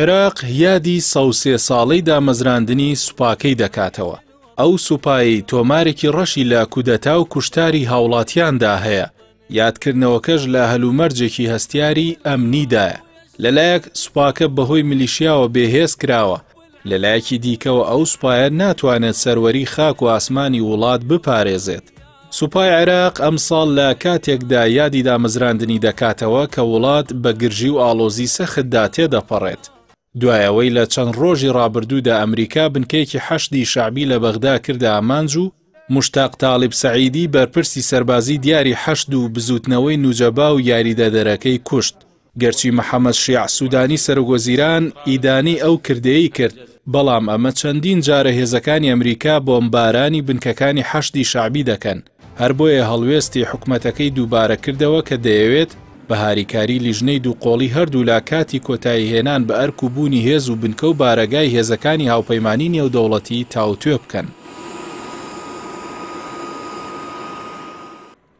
عێراق یادی سەوسێ ساڵەی دامەزراندنی سوپاکەی دەکاتەوە ئەو سوپایی تۆمارێکی ڕەشی لە کودەتا و کوشتاری هاوڵاتیاندا هەیە یادکردنەوەکەش لە هەلومەرجێکی هەستیاری ئەمنیدایە لەلایەک سوپاکە بەهۆی ملیشیاوە بێهێز کراوە لەلایەکی دیکەەوە ئەو سوپایە ناتوانێت سەروەری خاک و ئاسمانی وڵات بپارێزێت سوپای عێراق ئەم ساڵ لە کاتێکدا یادی دامەزراندنی دەکاتەوە کە وڵات بە گرژی و ئالۆزی سەختدا تێدەپەڕێت دوایەوەی لە چەند ڕۆژی ڕابردوودا ئەمریکا بنکەیەکی حەشتی شعبی لە بەغدا کردە ئامانج و مشتاق تاالب سعیدی بەرپرسی سەربازی دیاری حەشت و بزوتنەوەی نوجەبا و یاریدەدەرەکەی کوشت گەرچی محەممەد شیع سوودانی سەرگۆزیران ئیدانی ئەو کردەیە کرد بەڵام ئەمە چەندین جارە هێزەکانی ئەمریکا بۆمبارانی بنکەکانی حەشتی شعبی دەکەن هەر بۆیە هەڵوێستی حکوومەتەکەی دووبارە کردەوە کە دەیەوێت بە هاریکاری لیژنەی دوو قۆڵی هەردوو لا کاتی کۆتایی هێنان بە ئەرک و بوونی هێز و بنکە و بارەگای هێزەکانی هاوپەیمانی نێودەوڵەتی تاوتێ بکەن.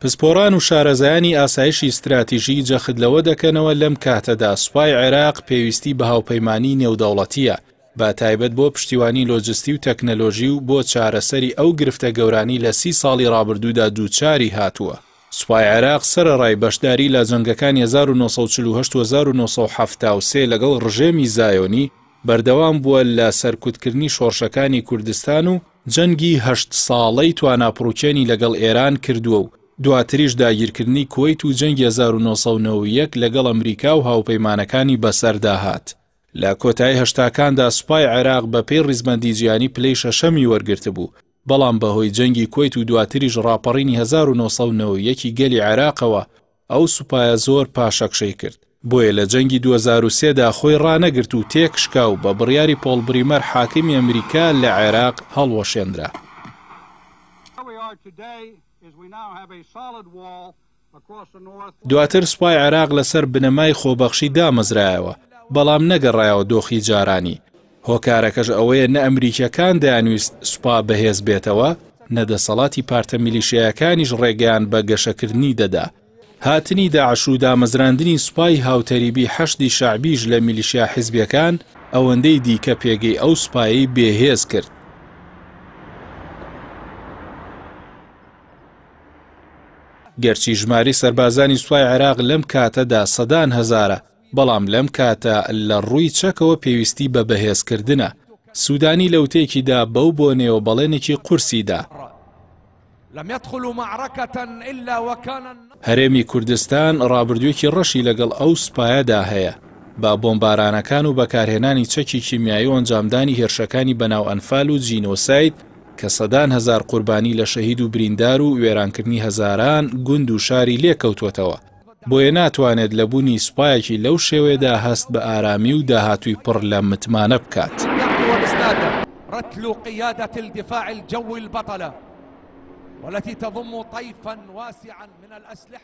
پسپۆران و شارەزایانی ئاسایشی استراتیژی جەخد لەوە دەکەنەوە لەم کاتەدا سوپای عێراق پێویستی بە هاوپەیمانی نێودەوڵەتیە با تایبەت بۆ پشتیوانی لۆجستی و تەکنەلۆژی و بۆ چارەسەری ئەو گرفتە گەورانی لە سی ساڵی ڕابردوودا دووچاری هاتووە. سوپای عێراق سرە ڕای بەشداری لە جەنگەکان 1970 لەگەڵ ڕژێمی زایۆنی بەردەوام بووە لە سەرکوتکردنی شۆڕشەکانی کوردستان و جەنگی هە ساڵەی تواناپڕوچێنی لەگەڵ ئێران کردووە و دواتریش داگیرکردنی کویت و جەنگ 1991 لەگەڵ ئەمریکا و هاوپەیمانەکانی بەسەرداهات. لە کۆتایی هەشتاکاندا سوپای عێراق بە پێی ڕیزمەندی جیانی پلەی شەشەمی وەرگرت بوو بەڵام بەهۆی جەنگی کویت و دواتریش ڕاپەڕینی 1990 گەلی عێراقەوە ئەو سوپایە زۆر پاشەکشەی کرد بۆیە لە جەنگی 2023دا خۆی ڕانەگرت و تێکشکا و بە بڕیاری پۆلبریمەر حاکمی ئەمریکا لە عێراق هەڵوەشێنرا. دواتر سوپای عێراق لەسەر بنەمای خۆبەخشی دامەزرایەوە بەڵام نەگەڕایەوە دۆخی جارانی هۆکارەکەش ئەوەیە نە ئەمریکیەکان دانویست سوپا بەهێز بێتەوە نەدەسەڵاتی پارتە میلیشیەکانیش ڕێگەیان بە گەشەکردنی دەدا هاتنی داعشوو دامەزراندنی سوپای هاوتەریبی هەشتی شعبیش لە میلیشیا حیزبیەکان ئەوەندەی دیکە پێگەی ئەو سوپایی بێهێز کرد گەرچی ژماری سربازانی سوپای عێراق لەم کاتەدا سەدان هەزارە بەڵام لەم کاتە لە ڕووی چەکەوە پێویستی بە بەهێزکردنە سوودانی لەوتێکیدا بەو بۆ نێوە بەڵێنێکی قورسیدا هەرێمی کوردستان ڕابردوویەکی ڕەشی لەگەڵ ئەو سوپایەدا هەیە با بۆمبارانەکان و بەکارهێنانی چەکی کیمیایی و ئەنجامدانی هێرشەکانی بەناو ئەنفال و جینۆسایت کە سەدان هزار قوربانی لە شەهید و بریندار و وێرانکردنی هەزاران گوند و شاری لێکەوتوتەوە بۆیە ناتوانێت لە بوونی سوپایەکی لەو شێوێدا هەست بە ئارامی و داهاتوی پڕ لە متمانە بکات. رتل الدفاع والتي تضم طيفا واسعا من الأسلحة